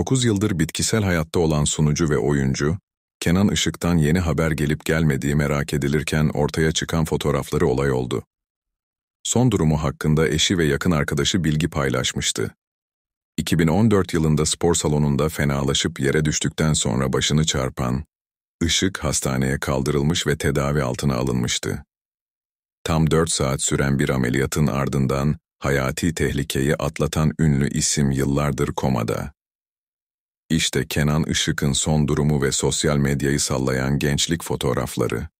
9 yıldır bitkisel hayatta olan sunucu ve oyuncu, Kenan Işık'tan yeni haber gelip gelmediği merak edilirken ortaya çıkan fotoğrafları olay oldu. Son durumu hakkında eşi ve yakın arkadaşı bilgi paylaşmıştı. 2014 yılında spor salonunda fenalaşıp yere düştükten sonra başını çarpan, Işık hastaneye kaldırılmış ve tedavi altına alınmıştı. Tam 4 saat süren bir ameliyatın ardından hayati tehlikeyi atlatan ünlü isim yıllardır komada. İşte Kenan Işık'ın son durumu ve sosyal medyayı sallayan gençlik fotoğrafları.